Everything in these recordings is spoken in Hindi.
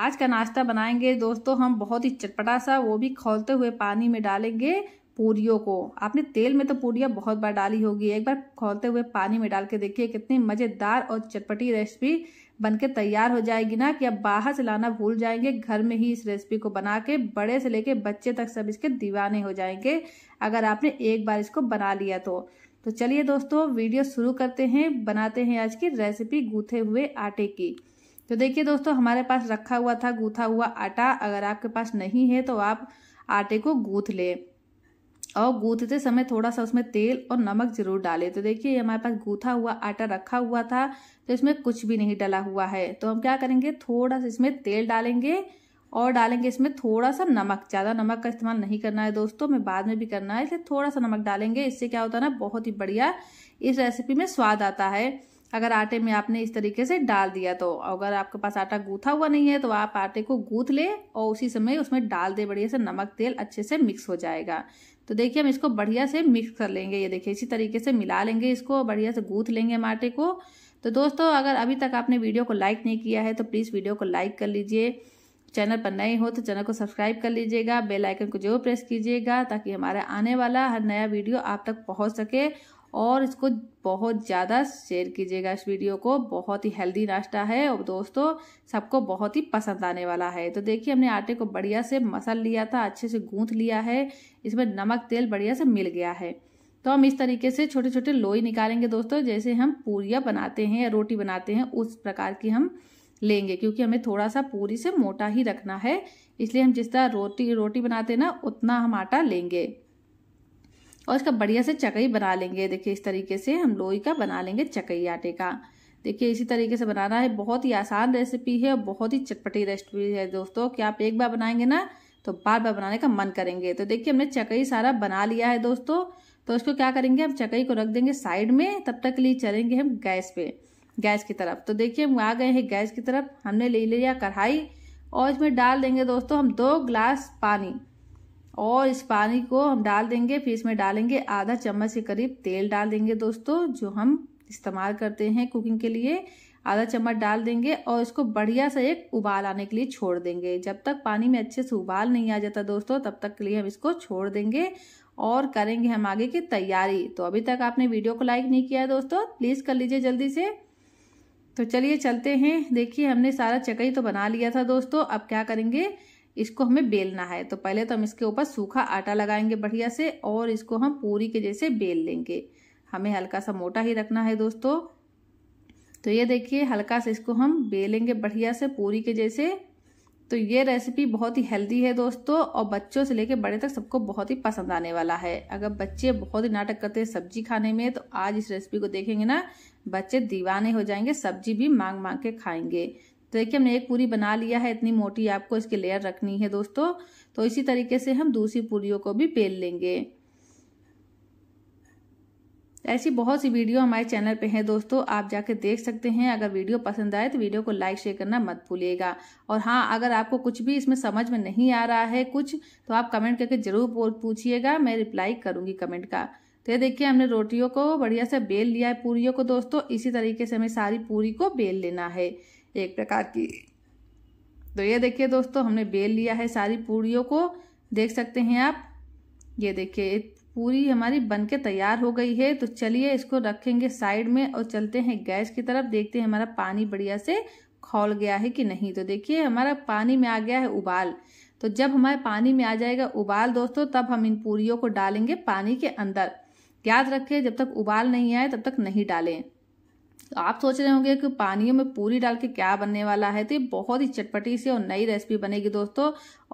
आज का नाश्ता बनाएंगे दोस्तों हम बहुत ही चटपटा सा वो भी खोलते हुए पानी में डालेंगे पूरियों को आपने तेल में तो पूरियाँ बहुत बार डाली होगी एक बार खोलते हुए पानी में डाल के देखिए कितनी मज़ेदार और चटपटी रेसिपी बनके तैयार हो जाएगी ना कि आप बाहर से लाना भूल जाएंगे घर में ही इस रेसिपी को बना के बड़े से लेके बच्चे तक सब इसके दीवाने हो जाएंगे अगर आपने एक बार इसको बना लिया तो तो चलिए दोस्तों वीडियो शुरू करते हैं बनाते हैं आज की रेसिपी गूथे हुए आटे की तो देखिए दोस्तों हमारे पास रखा हुआ था गूथा हुआ आटा अगर आपके पास नहीं है तो आप आटे को गूथ लें और गूथते समय थोड़ा सा उसमें तेल और नमक जरूर डालें तो देखिए ये हमारे पास गूथा हुआ आटा रखा हुआ था तो इसमें कुछ भी नहीं डला हुआ है तो हम क्या करेंगे थोड़ा सा इसमें तेल डालेंगे और डालेंगे इसमें थोड़ा सा नमक ज़्यादा नमक का इस्तेमाल नहीं करना है दोस्तों में बाद में भी करना है इसलिए थोड़ा सा नमक डालेंगे इससे क्या होता है ना बहुत ही बढ़िया इस रेसिपी में स्वाद आता है अगर आटे में आपने इस तरीके से डाल दिया तो अगर आपके पास आटा गूथा हुआ नहीं है तो आप आटे को गूथ ले और उसी समय उसमें डाल दे बढ़िया से नमक तेल अच्छे से मिक्स हो जाएगा तो देखिए हम इसको बढ़िया से मिक्स कर लेंगे ये देखिए इसी तरीके से मिला लेंगे इसको बढ़िया से गूथ लेंगे हम आटे को तो दोस्तों अगर अभी तक आपने वीडियो को लाइक नहीं किया है तो प्लीज़ वीडियो को लाइक कर लीजिए चैनल पर नए हो तो चैनल को सब्सक्राइब कर लीजिएगा बेल आइकन को जरूर प्रेस कीजिएगा ताकि हमारा आने वाला हर नया वीडियो आप तक पहुंच सके और इसको बहुत ज़्यादा शेयर कीजिएगा इस वीडियो को बहुत ही हेल्दी नाश्ता है और दोस्तों सबको बहुत ही पसंद आने वाला है तो देखिए हमने आटे को बढ़िया से मसल लिया था अच्छे से गूंथ लिया है इसमें नमक तेल बढ़िया से मिल गया है तो हम इस तरीके से छोटे छोटे लोई निकालेंगे दोस्तों जैसे हम पूरिया बनाते हैं या रोटी बनाते हैं उस प्रकार की हम लेंगे क्योंकि हमें थोड़ा सा पूरी से मोटा ही रखना है इसलिए हम जिस तरह रोटी रोटी बनाते हैं ना उतना हम आटा लेंगे और इसका बढ़िया से चकई बना लेंगे देखिए इस तरीके से हम लोई का बना लेंगे चकई आटे का देखिए इसी तरीके से बनाना है बहुत ही आसान रेसिपी है और बहुत ही चटपटी रेसिपी है दोस्तों कि आप एक बार बनाएंगे ना तो बार बार बनाने का मन करेंगे तो देखिए हमने चकई सारा बना लिया है दोस्तों तो इसको क्या करेंगे हम चकई को रख देंगे साइड में तब तक के लिए चलेंगे हम गैस पे गैस की तरफ तो देखिए हम आ गए हैं गैस की तरफ हमने ले लिया कढ़ाई और इसमें डाल देंगे दोस्तों हम दो ग्लास पानी और इस पानी को हम डाल देंगे फिर इसमें डालेंगे आधा चम्मच के करीब तेल डाल देंगे दोस्तों जो हम इस्तेमाल करते हैं कुकिंग के लिए आधा चम्मच डाल देंगे और इसको बढ़िया से एक उबाल आने के लिए छोड़ देंगे जब तक पानी में अच्छे से उबाल नहीं आ जाता दोस्तों तब तक के लिए हम इसको छोड़ देंगे और करेंगे हम आगे की तैयारी तो अभी तक आपने वीडियो को लाइक नहीं किया है दोस्तों प्लीज़ कर लीजिए जल्दी से तो चलिए चलते हैं देखिए हमने सारा चकई तो बना लिया था दोस्तों अब क्या करेंगे इसको हमें बेलना है तो पहले तो हम इसके ऊपर सूखा आटा लगाएंगे बढ़िया से और इसको हम पूरी के जैसे बेल लेंगे हमें हल्का सा मोटा ही रखना है दोस्तों तो ये देखिए हल्का सा इसको हम बेलेंगे बढ़िया से पूरी के जैसे तो ये रेसिपी बहुत ही हेल्दी है दोस्तों और बच्चों से लेके बड़े तक सबको बहुत ही पसंद आने वाला है अगर बच्चे बहुत ही नाटक करते हैं सब्जी खाने में तो आज इस रेसिपी को देखेंगे ना बच्चे दीवाने हो जाएंगे सब्जी भी मांग मांग के खाएंगे तो देखिए हमने एक पूरी बना लिया है इतनी मोटी आपको इसकी लेयर रखनी है दोस्तों तो इसी तरीके से हम दूसरी पूरियों को भी बेल लेंगे ऐसी बहुत सी वीडियो हमारे चैनल पे हैं दोस्तों आप जाके देख सकते हैं अगर वीडियो पसंद आए तो वीडियो को लाइक शेयर करना मत भूलिएगा और हाँ अगर आपको कुछ भी इसमें समझ में नहीं आ रहा है कुछ तो आप कमेंट करके ज़रूर पूछिएगा मैं रिप्लाई करूंगी कमेंट का तो ये देखिए हमने रोटियों को बढ़िया से बेल लिया है पूरी को दोस्तों इसी तरीके से हमें सारी पूरी को बेल लेना है एक प्रकार की तो ये देखिए दोस्तों हमने बेल लिया है सारी पूड़ियों को देख सकते हैं आप ये देखिए पूरी हमारी बन के तैयार हो गई है तो चलिए इसको रखेंगे साइड में और चलते हैं गैस की तरफ देखते हैं हमारा पानी बढ़िया से खोल गया है कि नहीं तो देखिए हमारा पानी में आ गया है उबाल तो जब हमारे पानी में आ जाएगा उबाल दोस्तों तब हम इन पूरियों को डालेंगे पानी के अंदर याद रखें जब तक उबाल नहीं आए तब तक नहीं डालें आप सोच रहे होंगे कि पानियों में पूरी डाल के क्या बनने वाला है तो ये बहुत ही चटपटी सी और नई रेसिपी बनेगी दोस्तों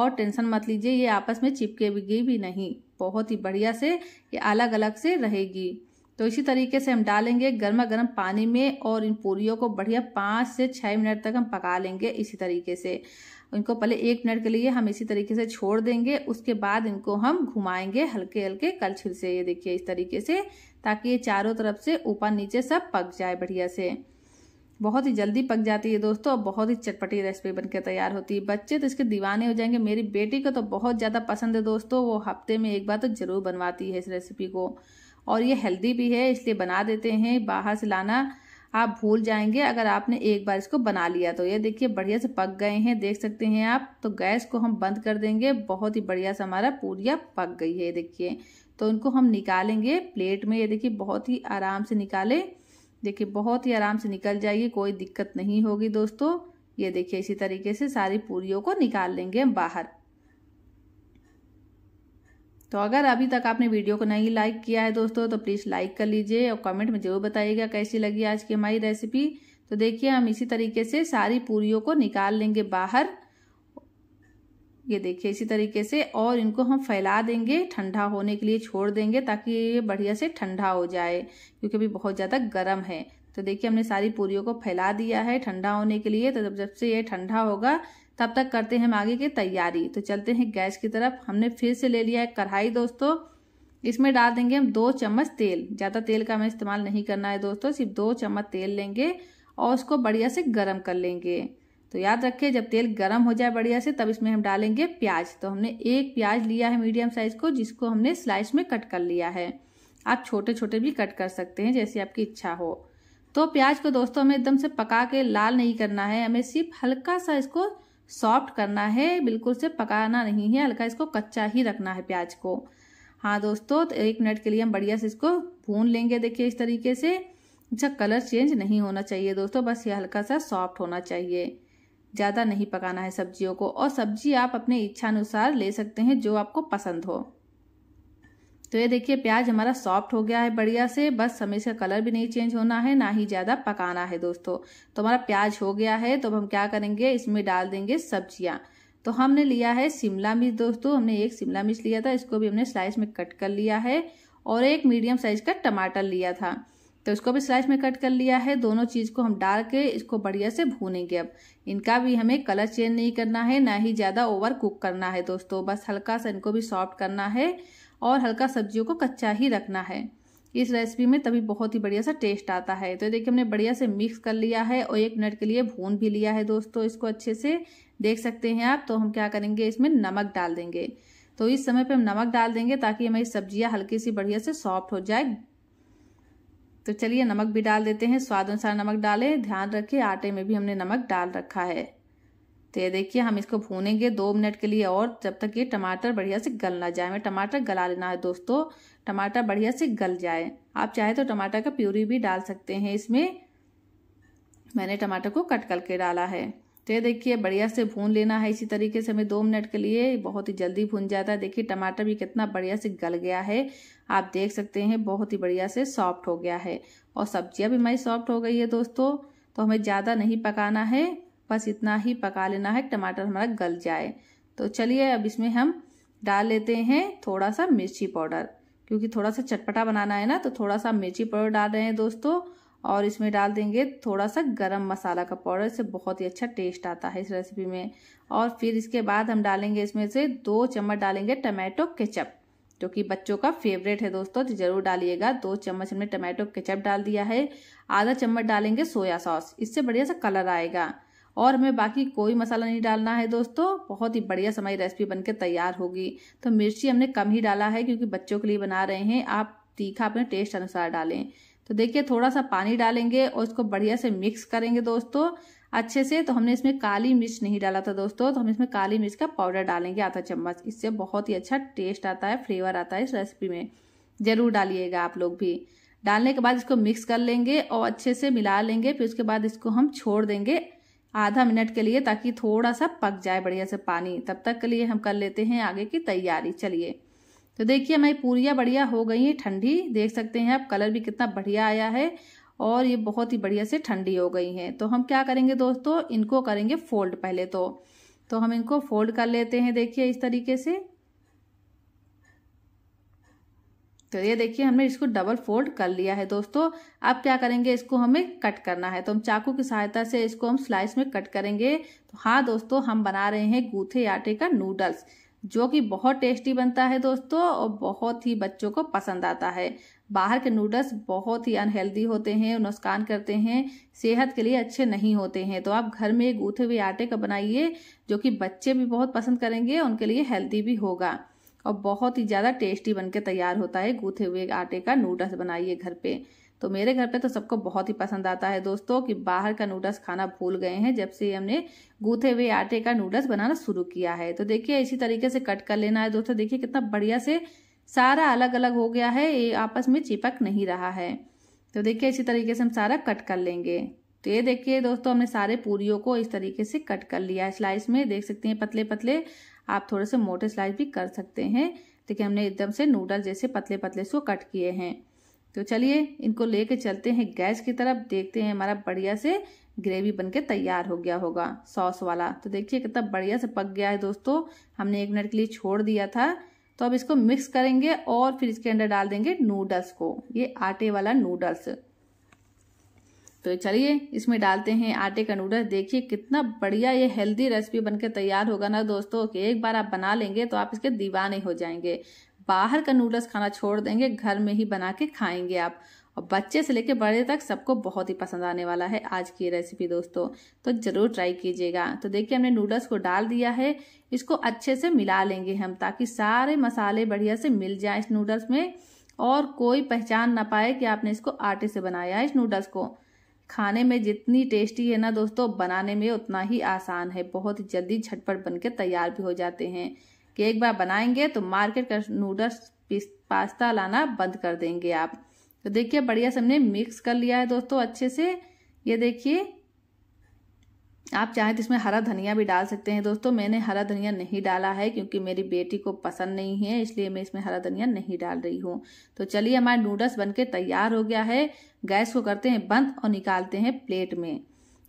और टेंशन मत लीजिए ये आपस में चिपकेगी भी नहीं बहुत ही बढ़िया से ये अलग अलग से रहेगी तो इसी तरीके से हम डालेंगे गर्मा गर्म पानी में और इन पूरी को बढ़िया पाँच से छः मिनट तक हम पका लेंगे इसी तरीके से इनको पहले एक मिनट के लिए हम इसी तरीके से छोड़ देंगे उसके बाद इनको हम घुमाएंगे हल्के हल्के छिल से ये देखिए इस तरीके से ताकि ये चारों तरफ से ऊपर नीचे सब पक जाए बढ़िया से बहुत ही जल्दी पक जाती है दोस्तों और बहुत ही चटपटी रेसिपी के तैयार होती है बच्चे तो इसके दीवाने हो जाएंगे मेरी बेटी को तो बहुत ज़्यादा पसंद है दोस्तों वो हफ्ते में एक बार तो ज़रूर बनवाती है इस रेसिपी को और ये हेल्दी भी है इसलिए बना देते हैं बाहर से लाना आप भूल जाएंगे अगर आपने एक बार इसको बना लिया तो ये देखिए बढ़िया से पक गए हैं देख सकते हैं आप तो गैस को हम बंद कर देंगे बहुत ही बढ़िया से हमारा पूरिया पक गई है देखिए तो इनको हम निकालेंगे प्लेट में ये देखिए बहुत ही आराम से निकालें देखिए बहुत ही आराम से निकल जाइए कोई दिक्कत नहीं होगी दोस्तों ये देखिए इसी तरीके से सारी पूरियों को निकाल लेंगे हम बाहर तो अगर अभी तक आपने वीडियो को नहीं लाइक किया है दोस्तों तो प्लीज़ लाइक कर लीजिए और कमेंट में ज़रूर बताइएगा कैसी लगी आज की हमारी रेसिपी तो देखिए हम इसी तरीके से सारी पूरियों को निकाल लेंगे बाहर ये देखिए इसी तरीके से और इनको हम फैला देंगे ठंडा होने के लिए छोड़ देंगे ताकि ये बढ़िया से ठंडा हो जाए क्योंकि अभी बहुत ज़्यादा गर्म है तो देखिए हमने सारी पूरियों को फैला दिया है ठंडा होने के लिए तो जब जब से ये ठंडा होगा तब तक करते हैं हम आगे की तैयारी तो चलते हैं गैस की तरफ हमने फिर से ले लिया है कढ़ाई दोस्तों इसमें डाल देंगे हम दो चम्मच तेल ज़्यादा तेल का हमें इस्तेमाल नहीं करना है दोस्तों सिर्फ दो चम्मच तेल लेंगे और उसको बढ़िया से गर्म कर लेंगे तो याद रखें जब तेल गर्म हो जाए बढ़िया से तब इसमें हम डालेंगे प्याज तो हमने एक प्याज लिया है मीडियम साइज को जिसको हमने स्लाइस में कट कर लिया है आप छोटे छोटे भी कट कर सकते हैं जैसी आपकी इच्छा हो तो प्याज को दोस्तों हमें एकदम से पका के लाल नहीं करना है हमें सिर्फ हल्का सा इसको सॉफ्ट करना है बिल्कुल से पकाना नहीं है हल्का इसको कच्चा ही रखना है प्याज को हाँ दोस्तों तो एक मिनट के लिए हम बढ़िया से इसको भून लेंगे देखिए इस तरीके से अच्छा कलर चेंज नहीं होना चाहिए दोस्तों बस ये हल्का सा सॉफ्ट होना चाहिए ज़्यादा नहीं पकाना है सब्जियों को और सब्जी आप अपने इच्छा अनुसार ले सकते हैं जो आपको पसंद हो तो ये देखिए प्याज हमारा सॉफ्ट हो गया है बढ़िया से बस हमें इसका कलर भी नहीं चेंज होना है ना ही ज़्यादा पकाना है दोस्तों तो हमारा प्याज हो गया है तो अब हम क्या करेंगे इसमें डाल देंगे सब्जियाँ तो हमने लिया है शिमला मिर्च दोस्तों हमने एक शिमला मिर्च लिया था इसको भी हमने स्लाइस में कट कर लिया है और एक मीडियम साइज का टमाटर लिया था तो इसको भी स्लाइस में कट कर लिया है दोनों चीज़ को हम डाल के इसको बढ़िया से भूनेंगे अब इनका भी हमें कलर चेंज नहीं करना है ना ही ज़्यादा ओवर कुक करना है दोस्तों बस हल्का सा इनको भी सॉफ्ट करना है और हल्का सब्जियों को कच्चा ही रखना है इस रेसिपी में तभी बहुत ही बढ़िया सा टेस्ट आता है तो देखिए हमने बढ़िया से मिक्स कर लिया है और एक मिनट के लिए भून भी लिया है दोस्तों इसको अच्छे से देख सकते हैं आप तो हम क्या करेंगे इसमें नमक डाल देंगे तो इस समय पे हम नमक डाल देंगे ताकि हमारी सब्जियां हल्की सी बढ़िया से सॉफ्ट हो जाए तो चलिए नमक भी डाल देते हैं स्वाद अनुसार नमक डालें ध्यान रखें आटे में भी हमने नमक डाल रखा है तो ये देखिए हम इसको भूनेंगे दो मिनट के लिए और जब तक ये टमाटर बढ़िया से गल ना जाए हमें टमाटर गला लेना है दोस्तों टमाटर बढ़िया से गल जाए आप चाहे तो टमाटर का प्यूरी भी डाल सकते हैं इसमें मैंने टमाटर को कट करके डाला है तो ये देखिए बढ़िया से भून लेना है इसी तरीके से हमें दो मिनट के लिए बहुत ही जल्दी भून जाता है देखिए टमाटर भी कितना बढ़िया से गल गया है आप देख सकते हैं बहुत ही बढ़िया से सॉफ्ट हो गया है और सब्ज़ियाँ भी हमारी सॉफ्ट हो गई है दोस्तों तो हमें ज़्यादा नहीं पकाना है बस इतना ही पका लेना है टमाटर हमारा गल जाए तो चलिए अब इसमें हम डाल लेते हैं थोड़ा सा मिर्ची पाउडर क्योंकि थोड़ा सा चटपटा बनाना है ना तो थोड़ा सा मिर्ची पाउडर डाल रहे हैं दोस्तों और इसमें डाल देंगे थोड़ा सा गरम मसाला का पाउडर इससे बहुत ही अच्छा टेस्ट आता है इस रेसिपी में और फिर इसके बाद हम डालेंगे इसमें से दो चम्मच डालेंगे टमाटो केचप जो कि बच्चों का फेवरेट है दोस्तों तो जरूर डालिएगा दो चम्मच हमने टमाटो केचप डाल दिया है आधा चम्मच डालेंगे सोया सॉस इससे बढ़िया सा कलर आएगा और हमें बाकी कोई मसाला नहीं डालना है दोस्तों बहुत ही बढ़िया से हमारी रेसिपी बनकर तैयार होगी तो मिर्ची हमने कम ही डाला है क्योंकि बच्चों के लिए बना रहे हैं आप तीखा अपने टेस्ट अनुसार डालें तो देखिए थोड़ा सा पानी डालेंगे और इसको बढ़िया से मिक्स करेंगे दोस्तों अच्छे से तो हमने इसमें काली मिर्च नहीं डाला था दोस्तों तो हम इसमें काली मिर्च का पाउडर डालेंगे आधा चम्मच इससे बहुत ही अच्छा टेस्ट आता है फ्लेवर आता है इस रेसिपी में ज़रूर डालिएगा आप लोग भी डालने के बाद इसको मिक्स कर लेंगे और अच्छे से मिला लेंगे फिर उसके बाद इसको हम छोड़ देंगे आधा मिनट के लिए ताकि थोड़ा सा पक जाए बढ़िया से पानी तब तक के लिए हम कर लेते हैं आगे की तैयारी चलिए तो देखिए हमारी पूरियाँ बढ़िया हो गई हैं ठंडी देख सकते हैं आप कलर भी कितना बढ़िया आया है और ये बहुत ही बढ़िया से ठंडी हो गई हैं तो हम क्या करेंगे दोस्तों इनको करेंगे फोल्ड पहले तो तो हम इनको फोल्ड कर लेते हैं देखिए इस तरीके से तो ये देखिए हमने इसको डबल फोल्ड कर लिया है दोस्तों अब क्या करेंगे इसको हमें कट करना है तो हम चाकू की सहायता से इसको हम स्लाइस में कट करेंगे तो हाँ दोस्तों हम बना रहे हैं गूथे आटे का नूडल्स जो कि बहुत टेस्टी बनता है दोस्तों और बहुत ही बच्चों को पसंद आता है बाहर के नूडल्स बहुत ही अनहेल्दी होते हैं नुकसान करते हैं सेहत के लिए अच्छे नहीं होते हैं तो आप घर में गूथे हुए आटे का बनाइए जो कि बच्चे भी बहुत पसंद करेंगे उनके लिए हेल्दी भी होगा और बहुत ही ज़्यादा टेस्टी बनके तैयार होता है गूथे हुए आटे का नूडल्स बनाइए घर पे तो मेरे घर पे तो सबको बहुत ही पसंद आता है दोस्तों कि बाहर का नूडल्स खाना भूल गए हैं जब से हमने गूथे हुए आटे का नूडल्स बनाना शुरू किया है तो देखिए इसी तरीके से कट कर लेना है दोस्तों देखिए कितना बढ़िया से सारा अलग अलग हो गया है ये आपस में चिपक नहीं रहा है तो देखिए इसी तरीके से हम सारा कट कर लेंगे तो ये देखिए दोस्तों हमने सारे पूरियों को इस तरीके से कट कर लिया है स्लाइस में देख सकते हैं पतले पतले आप थोड़े से मोटे स्लाइस भी कर सकते हैं देखिए हमने एकदम से नूडल जैसे पतले पतले से कट किए हैं तो चलिए इनको लेके चलते हैं गैस की तरफ देखते हैं हमारा बढ़िया से ग्रेवी बनके तैयार हो गया होगा सॉस वाला तो देखिए कितना बढ़िया से पक गया है दोस्तों हमने एक मिनट के लिए छोड़ दिया था तो अब इसको मिक्स करेंगे और फिर इसके अंदर डाल देंगे नूडल्स को ये आटे वाला नूडल्स तो चलिए इसमें डालते हैं आटे का नूडल देखिए कितना बढ़िया ये हेल्दी रेसिपी बनकर तैयार होगा ना दोस्तों कि एक बार आप बना लेंगे तो आप इसके दीवाने हो जाएंगे बाहर का नूडल्स खाना छोड़ देंगे घर में ही बना के खाएंगे आप और बच्चे से लेकर बड़े तक सबको बहुत ही पसंद आने वाला है आज की रेसिपी दोस्तों तो ज़रूर ट्राई कीजिएगा तो देखिए हमने नूडल्स को डाल दिया है इसको अच्छे से मिला लेंगे हम ताकि सारे मसाले बढ़िया से मिल जाए इस नूडल्स में और कोई पहचान ना पाए कि आपने इसको आटे से बनाया है इस नूडल्स को खाने में जितनी टेस्टी है ना दोस्तों बनाने में उतना ही आसान है बहुत ही जल्दी झटपट बन के तैयार भी हो जाते हैं कि एक बार बनाएंगे तो मार्केट का नूडल्स पास्ता लाना बंद कर देंगे आप तो देखिए बढ़िया से हमने मिक्स कर लिया है दोस्तों अच्छे से ये देखिए आप चाहें तो इसमें हरा धनिया भी डाल सकते हैं दोस्तों मैंने हरा धनिया नहीं डाला है क्योंकि मेरी बेटी को पसंद नहीं है इसलिए मैं इसमें हरा धनिया नहीं डाल रही हूँ तो चलिए हमारा नूडल्स बनके तैयार हो गया है गैस को करते हैं बंद और निकालते हैं प्लेट में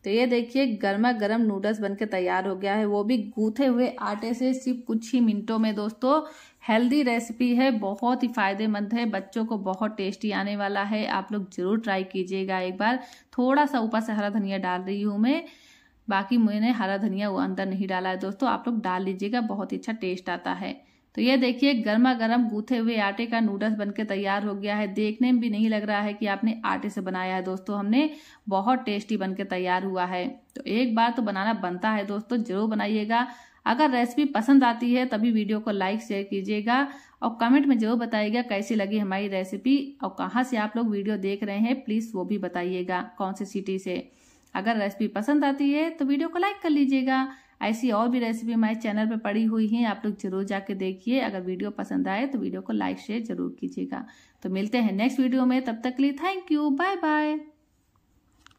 तो ये देखिए गर्मा गर्म नूडल्स के तैयार हो गया है वो भी गूथे हुए आटे से सिर्फ कुछ ही मिनटों में दोस्तों हेल्दी रेसिपी है बहुत ही फ़ायदेमंद है बच्चों को बहुत टेस्टी आने वाला है आप लोग ज़रूर ट्राई कीजिएगा एक बार थोड़ा सा ऊपर से हरा धनिया डाल रही हूँ मैं बाकी मैंने हरा धनिया वो अंदर नहीं डाला है दोस्तों आप लोग डाल लीजिएगा बहुत ही अच्छा टेस्ट आता है तो ये देखिए गर्मा गर्म गूथे हुए आटे का नूडल्स बनके तैयार हो गया है देखने में भी नहीं लग रहा है कि आपने आटे से बनाया है दोस्तों हमने बहुत टेस्टी बनके तैयार हुआ है तो एक बार तो बनाना बनता है दोस्तों जरूर बनाइएगा अगर रेसिपी पसंद आती है तभी वीडियो को लाइक शेयर कीजिएगा और कमेंट में जरूर बताइएगा कैसी लगी हमारी रेसिपी और कहाँ से आप लोग वीडियो देख रहे हैं प्लीज़ वो भी बताइएगा कौन से सिटी से अगर रेसिपी पसंद आती है तो वीडियो को लाइक कर लीजिएगा ऐसी और भी रेसिपी हमारे चैनल पर पड़ी हुई हैं आप लोग जरूर जाके देखिए अगर वीडियो पसंद आए तो वीडियो को लाइक शेयर जरूर कीजिएगा तो मिलते हैं नेक्स्ट वीडियो में तब तक के लिए थैंक यू बाय बाय